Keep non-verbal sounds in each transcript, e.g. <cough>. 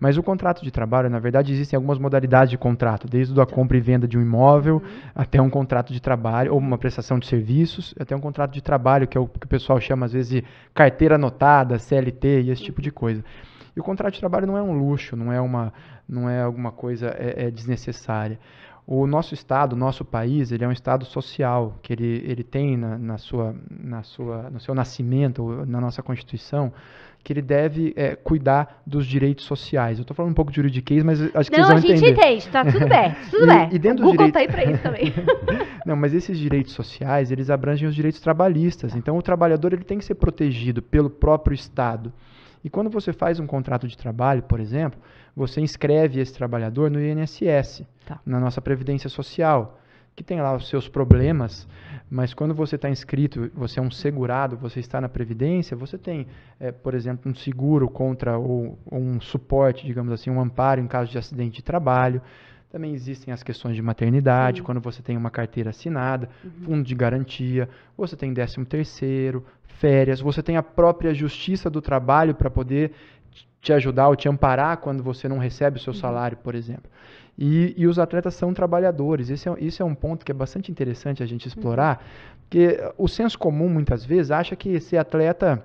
Mas o contrato de trabalho, na verdade, existem algumas modalidades de contrato, desde a compra e venda de um imóvel uhum. até um contrato de trabalho, ou uma prestação de serviços, até um contrato de trabalho, que é o que o pessoal chama às vezes de carteira anotada, CLT e esse tipo de coisa o contrato de trabalho não é um luxo, não é uma, não é alguma coisa é, é desnecessária. O nosso estado, o nosso país, ele é um estado social que ele, ele tem na, na sua, na sua, no seu nascimento, na nossa constituição, que ele deve é, cuidar dos direitos sociais. Eu estou falando um pouco de juridiquês, mas acho que Não, vocês vão entender. Não, a gente entende, tá tudo bem, <laughs> tudo e, bem. E o Google tá aí para isso também. <laughs> Não, mas esses direitos sociais, eles abrangem os direitos trabalhistas. Então, o trabalhador ele tem que ser protegido pelo próprio Estado. E quando você faz um contrato de trabalho, por exemplo, você inscreve esse trabalhador no INSS, tá. na nossa Previdência Social, que tem lá os seus problemas, mas quando você está inscrito, você é um segurado, você está na Previdência, você tem, é, por exemplo, um seguro contra ou, ou um suporte, digamos assim, um amparo em caso de acidente de trabalho. Também existem as questões de maternidade, Sim. quando você tem uma carteira assinada, uhum. fundo de garantia, você tem 13 terceiro, férias, você tem a própria justiça do trabalho para poder te ajudar ou te amparar quando você não recebe o seu uhum. salário, por exemplo. E, e os atletas são trabalhadores. Esse é, isso é um ponto que é bastante interessante a gente uhum. explorar, uhum. porque o senso comum, muitas vezes, acha que ser atleta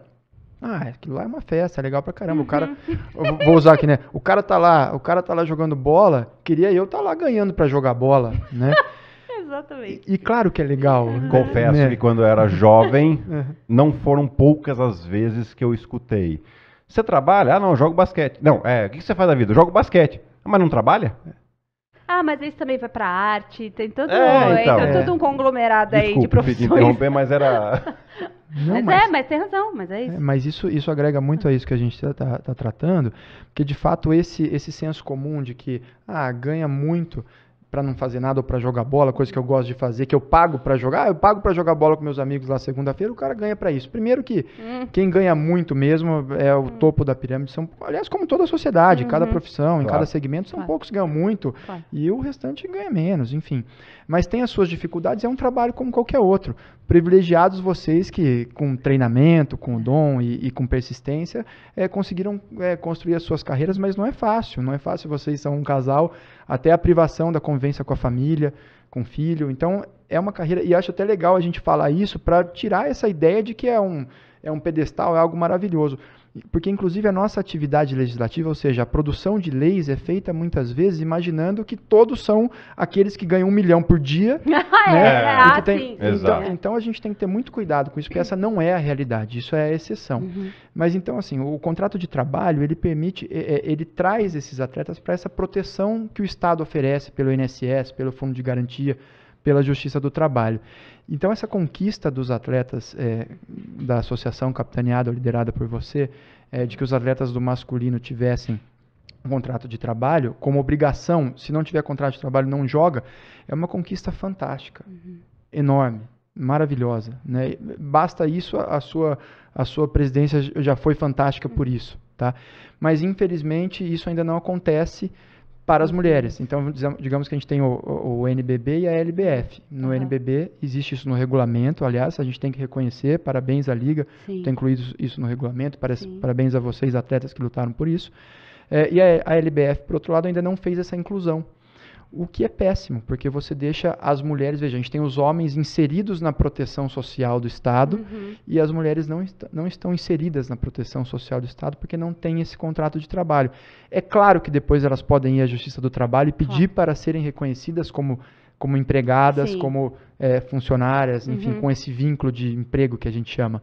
ah, aquilo lá é uma festa, é legal pra caramba. O cara. Uhum. vou usar aqui, né? O cara tá lá, o cara tá lá jogando bola, queria eu tá lá ganhando pra jogar bola, né? <laughs> Exatamente. E, e, claro que é legal. Né? Confesso né? que quando eu era uhum. jovem, <laughs> é. não foram poucas as vezes que eu escutei. Você trabalha? Ah, não, eu jogo basquete. Não, é, o que você faz da vida? Eu jogo basquete. Ah, mas não trabalha? É ah, mas isso também vai para arte, tem é, então, é, todo um é. conglomerado Desculpa, aí de profissões. Desculpa, interromper, mas era... <laughs> Não, mas, é, mas, é, mas tem razão, mas é isso. É, mas isso, isso agrega muito a isso que a gente está tá, tá tratando, porque de fato esse, esse senso comum de que ah, ganha muito para não fazer nada ou para jogar bola, coisa que eu gosto de fazer, que eu pago para jogar. Ah, eu pago para jogar bola com meus amigos lá segunda-feira, o cara ganha para isso. Primeiro que hum. quem ganha muito mesmo é o hum. topo da pirâmide, são, aliás, como toda a sociedade, em uhum. cada profissão, claro. em cada segmento, são claro. poucos que ganham muito claro. e o restante ganha menos, enfim. Mas tem as suas dificuldades, é um trabalho como qualquer outro. Privilegiados vocês que com treinamento, com dom e, e com persistência, é, conseguiram é, construir as suas carreiras, mas não é fácil, não é fácil vocês são um casal, até a privação da convivência convivência com a família, com o filho. Então, é uma carreira, e acho até legal a gente falar isso para tirar essa ideia de que é um, é um pedestal, é algo maravilhoso. Porque, inclusive, a nossa atividade legislativa, ou seja, a produção de leis, é feita muitas vezes imaginando que todos são aqueles que ganham um milhão por dia. <laughs> É, né? é, ah, tem... então, então, a gente tem que ter muito cuidado com isso, porque essa não é a realidade, isso é a exceção. Uhum. Mas então, assim, o contrato de trabalho, ele permite, é, é, ele traz esses atletas para essa proteção que o Estado oferece pelo INSS, pelo Fundo de Garantia pela Justiça do Trabalho. Então, essa conquista dos atletas é, da associação capitaneada, liderada por você, é, de que os atletas do masculino tivessem um contrato de trabalho como obrigação, se não tiver contrato de trabalho, não joga, é uma conquista fantástica, uhum. enorme, maravilhosa. Né? Basta isso, a sua, a sua presidência já foi fantástica por uhum. isso. Tá? Mas, infelizmente, isso ainda não acontece para as mulheres. Então, digamos que a gente tem o, o, NBB e a LBF. No uhum. NBB existe isso no regulamento, aliás, a gente tem que reconhecer, parabéns à Liga, Sim. tem incluído isso no regulamento, parabéns a vocês, atletas que lutaram por isso. É, e a, a LBF, por outro lado, ainda não fez essa inclusão. O que é péssimo, porque você deixa as mulheres, veja, a gente tem os homens inseridos na proteção social do Estado uhum. e as mulheres não, est não estão inseridas na proteção social do Estado porque não têm esse contrato de trabalho. É claro que depois elas podem ir à Justiça do Trabalho e pedir para serem reconhecidas como, como empregadas, Sim. como é, funcionárias, enfim, uhum. com esse vínculo de emprego que a gente chama.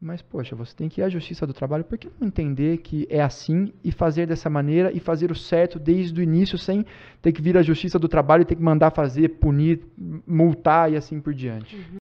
Mas, poxa, você tem que ir à justiça do trabalho, por que não entender que é assim e fazer dessa maneira e fazer o certo desde o início sem ter que vir à justiça do trabalho e ter que mandar fazer, punir, multar e assim por diante? Uhum.